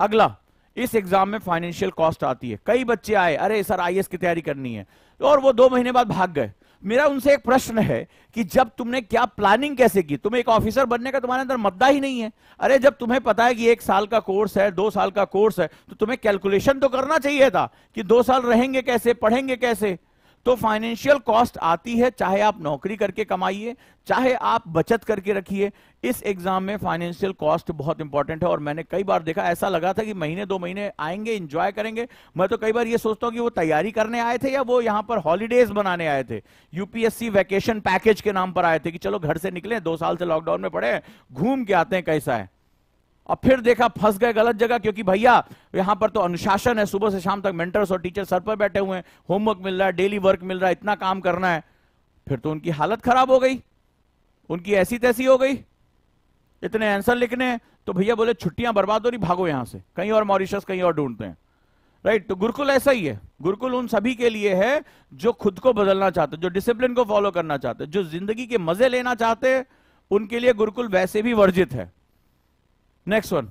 अगला इस एग्जाम में फाइनेंशियल कॉस्ट आती है कई बच्चे आए अरे सर आई की तैयारी करनी है और वो दो महीने बाद भाग गए मेरा उनसे एक प्रश्न है कि जब तुमने क्या प्लानिंग कैसे की तुम्हें एक ऑफिसर बनने का तुम्हारे अंदर मद्दा ही नहीं है अरे जब तुम्हें पता है कि एक साल का कोर्स है दो साल का कोर्स है तो तुम्हें कैलकुलेशन तो करना चाहिए था कि दो साल रहेंगे कैसे पढ़ेंगे कैसे तो फाइनेंशियल कॉस्ट आती है चाहे आप नौकरी करके कमाइए चाहे आप बचत करके रखिए इस एग्जाम में फाइनेंशियल कॉस्ट बहुत इंपॉर्टेंट है और मैंने कई बार देखा ऐसा लगा था कि महीने दो महीने आएंगे इंजॉय करेंगे मैं तो कई बार ये सोचता हूं कि वो तैयारी करने आए थे या वो यहां पर हॉलीडेज बनाने आए थे यूपीएससी वैकेशन पैकेज के नाम पर आए थे कि चलो घर से निकले दो साल से लॉकडाउन में पड़े घूम के आते हैं कैसा है और फिर देखा फंस गए गलत जगह क्योंकि भैया यहां पर तो अनुशासन है सुबह से शाम तक मेंटर्स और टीचर सर पर बैठे हुए हैं होमवर्क मिल रहा है डेली वर्क मिल रहा है इतना काम करना है फिर तो उनकी हालत खराब हो गई उनकी ऐसी तैसी हो गई इतने आंसर लिखने तो भैया बोले छुट्टियां बर्बाद हो रही भागो यहां से कहीं और मॉरिशस कहीं और ढूंढते हैं राइट तो गुरुकुल ऐसा ही है गुरुकुल उन सभी के लिए है जो खुद को बदलना चाहते जो डिसिप्लिन को फॉलो करना चाहते जो जिंदगी के मजे लेना चाहते उनके लिए गुरुकुल वैसे भी वर्जित है नेक्स्ट वन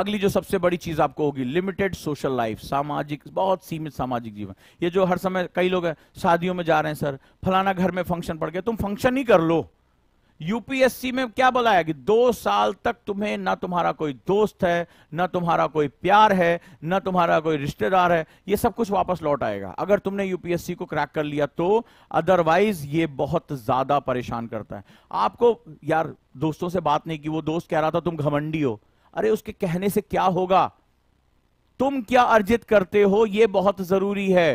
अगली जो सबसे बड़ी चीज आपको होगी लिमिटेड सोशल लाइफ सामाजिक बहुत सीमित सामाजिक जीवन ये जो हर समय कई लोग हैं शादियों में जा रहे हैं सर फलाना घर में फंक्शन पड़ गया तुम फंक्शन ही कर लो यूपीएससी में क्या बोला है कि दो साल तक तुम्हें ना तुम्हारा कोई दोस्त है ना तुम्हारा कोई प्यार है ना तुम्हारा कोई रिश्तेदार है ये सब कुछ वापस लौट आएगा अगर तुमने यूपीएससी को क्रैक कर लिया तो अदरवाइज ये बहुत ज्यादा परेशान करता है आपको यार दोस्तों से बात नहीं की वो दोस्त कह रहा था तुम घमंडी हो अरे उसके कहने से क्या होगा तुम क्या अर्जित करते हो यह बहुत जरूरी है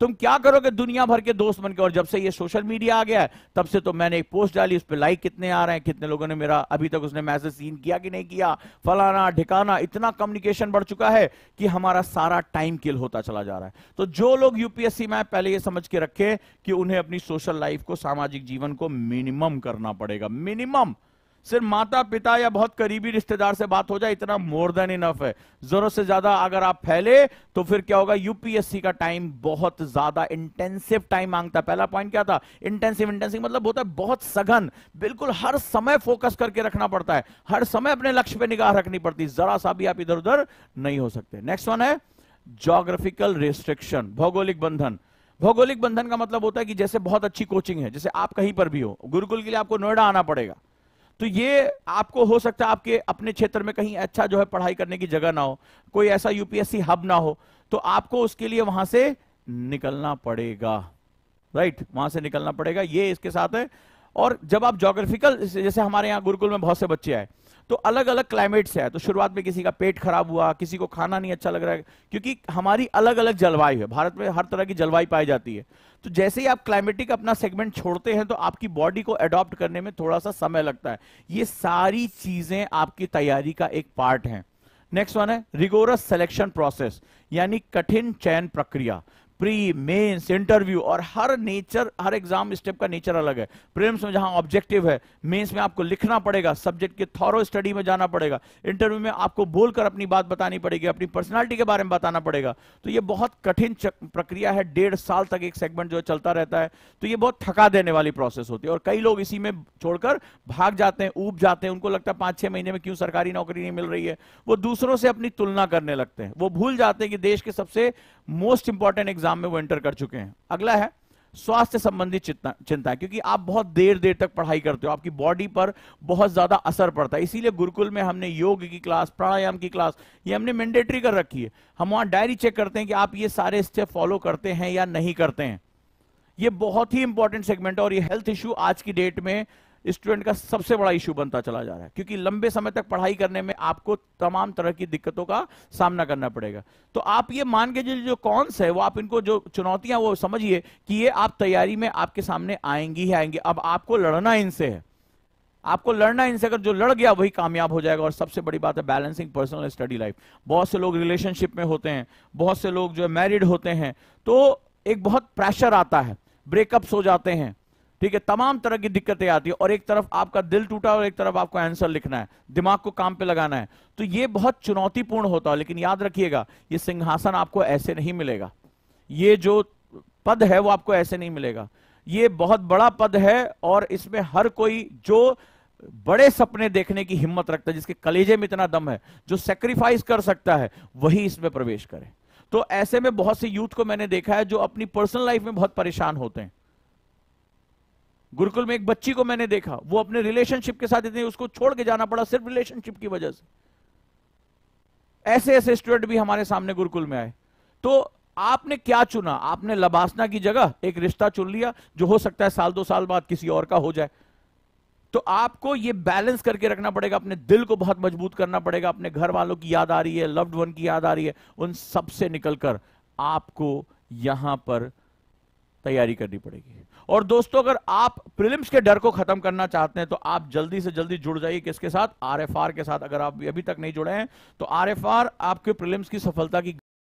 तुम क्या करोगे दुनिया भर के दोस्त बन के और जब से ये सोशल मीडिया आ गया है तब से तो मैंने एक पोस्ट डाली उस पर लाइक कितने आ रहे हैं कितने लोगों ने मेरा अभी तक उसने मैसेज सीन किया कि नहीं किया फलाना ढिकाना इतना कम्युनिकेशन बढ़ चुका है कि हमारा सारा टाइम किल होता चला जा रहा है तो जो लोग यूपीएससी में पहले ये समझ के रखे कि उन्हें अपनी सोशल लाइफ को सामाजिक जीवन को मिनिमम करना पड़ेगा मिनिमम सिर्फ माता पिता या बहुत करीबी रिश्तेदार से बात हो जाए इतना मोर देन इनफ है जरूरत से ज्यादा अगर आप फैले तो फिर क्या होगा यूपीएससी का टाइम बहुत ज्यादा इंटेंसिव टाइम मांगता पहला पॉइंट क्या था इंटेंसिव इंटेंसिव मतलब होता है बहुत सघन बिल्कुल हर समय फोकस करके रखना पड़ता है हर समय अपने लक्ष्य पर निगाह रखनी पड़ती जरा सा भी आप इधर उधर नहीं हो सकते नेक्स्ट वन है जोग्राफिकल रिस्ट्रिक्शन भौगोलिक बंधन भौगोलिक बंधन का मतलब होता है कि जैसे बहुत अच्छी कोचिंग है जैसे आप कहीं पर भी हो गुरुकुल के लिए आपको नोएडा आना पड़ेगा तो ये आपको हो सकता है आपके अपने क्षेत्र में कहीं अच्छा जो है पढ़ाई करने की जगह ना हो कोई ऐसा यूपीएससी हब ना हो तो आपको उसके लिए वहां से निकलना पड़ेगा राइट वहां से निकलना पड़ेगा ये इसके साथ है और जब आप जोग्राफिकल जैसे हमारे यहाँ गुरुकुल में बहुत से बच्चे आए तो अलग अलग क्लाइमेट से है तो शुरुआत में किसी का पेट खराब हुआ किसी को खाना नहीं अच्छा लग रहा है क्योंकि हमारी अलग अलग जलवायु है भारत में हर तरह की जलवायु पाई जाती है तो जैसे ही आप क्लाइमेटिक अपना सेगमेंट छोड़ते हैं तो आपकी बॉडी को अडॉप्ट करने में थोड़ा सा समय लगता है ये सारी चीजें आपकी तैयारी का एक पार्ट है नेक्स्ट वन है रिगोरस सिलेक्शन प्रोसेस यानी कठिन चयन प्रक्रिया प्री मेंस इंटरव्यू और हर नेचर हर एग्जाम स्टेप का नेचर अलग है प्रीम्स में जहां ऑब्जेक्टिव है मेंस में आपको लिखना पड़ेगा सब्जेक्ट के थॉरो स्टडी में जाना पड़ेगा इंटरव्यू में आपको बोलकर अपनी बात बतानी पड़ेगी अपनी पर्सनैलिटी के बारे में बताना पड़ेगा तो ये बहुत कठिन प्रक्रिया है डेढ़ साल तक एक सेगमेंट जो चलता रहता है तो ये बहुत थका देने वाली प्रोसेस होती है और कई लोग इसी में छोड़कर भाग जाते हैं ऊब जाते हैं उनको लगता है पांच छह महीने में क्यों सरकारी नौकरी नहीं मिल रही है वो दूसरों से अपनी तुलना करने लगते हैं वो भूल जाते हैं कि देश के सबसे मोस्ट इंपॉर्टेंट एग्जाम एग्जाम में वो एंटर कर चुके हैं अगला है स्वास्थ्य संबंधी चिंता क्योंकि आप बहुत देर देर तक पढ़ाई करते हो आपकी बॉडी पर बहुत ज्यादा असर पड़ता है इसीलिए गुरुकुल में हमने योग की क्लास प्राणायाम की क्लास ये हमने मैंडेटरी कर रखी है हम वहां डायरी चेक करते हैं कि आप ये सारे स्टेप फॉलो करते हैं या नहीं करते हैं ये बहुत ही इंपॉर्टेंट सेगमेंट है और ये हेल्थ इश्यू आज की डेट में स्टूडेंट का सबसे बड़ा इशू बनता चला जा रहा है क्योंकि लंबे समय तक पढ़ाई करने में आपको तमाम तरह की दिक्कतों का सामना करना पड़ेगा तो आप ये मान के जो कॉन्स है वो आप इनको जो चुनौतियां वो समझिए कि ये आप तैयारी में आपके सामने आएंगी ही आएंगी अब आपको लड़ना इनसे है आपको लड़ना इनसे अगर जो लड़ गया वही कामयाब हो जाएगा और सबसे बड़ी बात है बैलेंसिंग पर्सनल स्टडी लाइफ बहुत से लोग रिलेशनशिप में होते हैं बहुत से लोग जो है मैरिड होते हैं तो एक बहुत प्रेशर आता है ब्रेकअप्स हो जाते हैं ठीक है तमाम तरह की दिक्कतें आती है और एक तरफ आपका दिल टूटा और एक तरफ आपको आंसर लिखना है दिमाग को काम पे लगाना है तो ये बहुत चुनौतीपूर्ण होता है लेकिन याद रखिएगा ये सिंहासन आपको ऐसे नहीं मिलेगा ये जो पद है वो आपको ऐसे नहीं मिलेगा ये बहुत बड़ा पद है और इसमें हर कोई जो बड़े सपने देखने की हिम्मत रखता है जिसके कलेजे में इतना दम है जो सेक्रीफाइस कर सकता है वही इसमें प्रवेश करे तो ऐसे में बहुत से यूथ को मैंने देखा है जो अपनी पर्सनल लाइफ में बहुत परेशान होते हैं गुरुकुल में एक बच्ची को मैंने देखा वो अपने रिलेशनशिप के साथ इतनी उसको छोड़ के जाना पड़ा सिर्फ रिलेशनशिप की वजह से ऐसे ऐसे स्टूडेंट भी हमारे सामने गुरुकुल में आए तो आपने क्या चुना आपने लबासना की जगह एक रिश्ता चुन लिया जो हो सकता है साल दो साल बाद किसी और का हो जाए तो आपको ये बैलेंस करके रखना पड़ेगा अपने दिल को बहुत मजबूत करना पड़ेगा अपने घर वालों की याद आ रही है लव्ड वन की याद आ रही है उन सब से निकलकर आपको यहां पर तैयारी करनी पड़ेगी और दोस्तों अगर आप प्रिलिम्स के डर को खत्म करना चाहते हैं तो आप जल्दी से जल्दी जुड़ जाइए किसके साथ आरएफआर के साथ अगर आप अभी तक नहीं जुड़े हैं तो आरएफआर आपके प्रिलिम्स की सफलता की